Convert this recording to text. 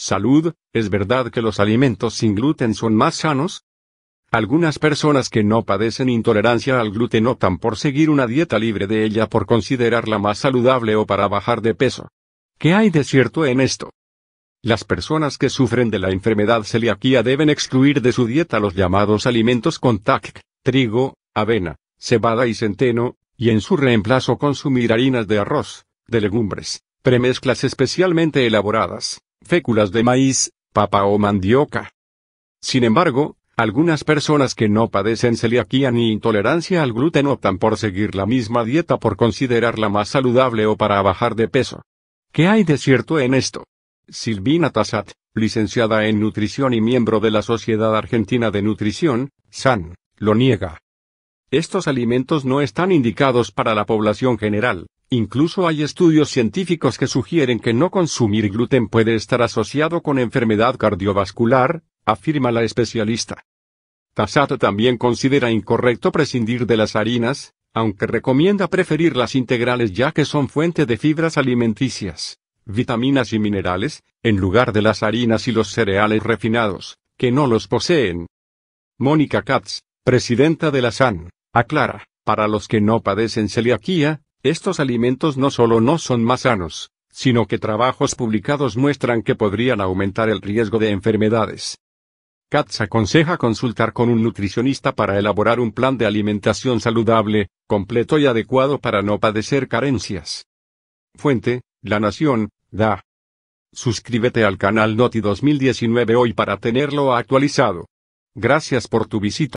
Salud, ¿es verdad que los alimentos sin gluten son más sanos? Algunas personas que no padecen intolerancia al gluten optan por seguir una dieta libre de ella por considerarla más saludable o para bajar de peso. ¿Qué hay de cierto en esto? Las personas que sufren de la enfermedad celiaquía deben excluir de su dieta los llamados alimentos con TAC, trigo, avena, cebada y centeno, y en su reemplazo consumir harinas de arroz, de legumbres, premezclas especialmente elaboradas, féculas de maíz, papa o mandioca. Sin embargo, algunas personas que no padecen celiaquía ni intolerancia al gluten optan por seguir la misma dieta por considerarla más saludable o para bajar de peso. ¿Qué hay de cierto en esto? Silvina Tassat, licenciada en nutrición y miembro de la Sociedad Argentina de Nutrición, SAN, lo niega. Estos alimentos no están indicados para la población general, Incluso hay estudios científicos que sugieren que no consumir gluten puede estar asociado con enfermedad cardiovascular, afirma la especialista. Tassato también considera incorrecto prescindir de las harinas, aunque recomienda preferir las integrales ya que son fuente de fibras alimenticias, vitaminas y minerales, en lugar de las harinas y los cereales refinados, que no los poseen. Mónica Katz, presidenta de la SAN, aclara, para los que no padecen celiaquía, estos alimentos no solo no son más sanos, sino que trabajos publicados muestran que podrían aumentar el riesgo de enfermedades. Katz aconseja consultar con un nutricionista para elaborar un plan de alimentación saludable, completo y adecuado para no padecer carencias. Fuente, La Nación, da. Suscríbete al canal Noti 2019 hoy para tenerlo actualizado. Gracias por tu visita.